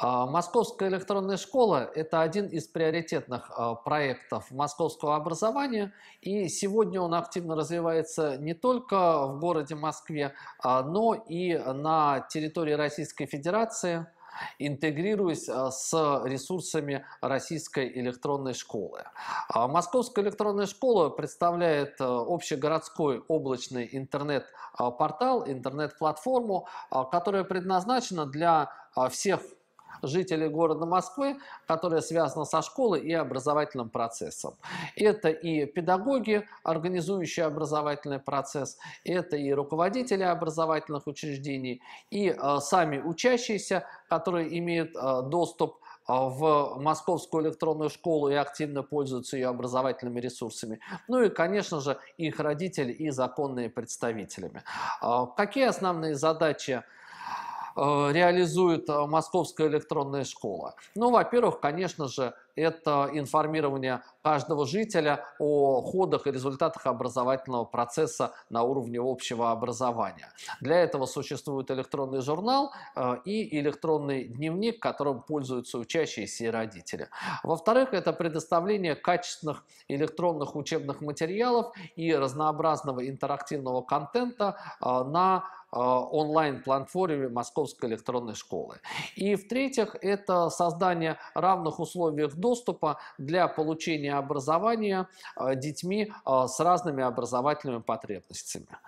А, Московская электронная школа – это один из приоритетных а, проектов московского образования, и сегодня он активно развивается не только в городе Москве, а, но и на территории Российской Федерации, интегрируясь с ресурсами российской электронной школы. Московская электронная школа представляет общегородской облачный интернет-портал, интернет-платформу, которая предназначена для всех жителей города Москвы, которая связана со школой и образовательным процессом. Это и педагоги, организующие образовательный процесс, это и руководители образовательных учреждений, и э, сами учащиеся, которые имеют э, доступ э, в Московскую электронную школу и активно пользуются ее образовательными ресурсами. Ну и, конечно же, их родители и законные представители. Какие основные задачи Э, реализует э, Московская электронная школа? Ну, во-первых, конечно же, это информирование каждого жителя о ходах и результатах образовательного процесса на уровне общего образования. Для этого существует электронный журнал э, и электронный дневник, которым пользуются учащиеся и родители. Во-вторых, это предоставление качественных электронных учебных материалов и разнообразного интерактивного контента на Э, онлайн-платформе Московской электронной школы. И в-третьих, это создание равных условий доступа для получения образования э, детьми э, с разными образовательными потребностями.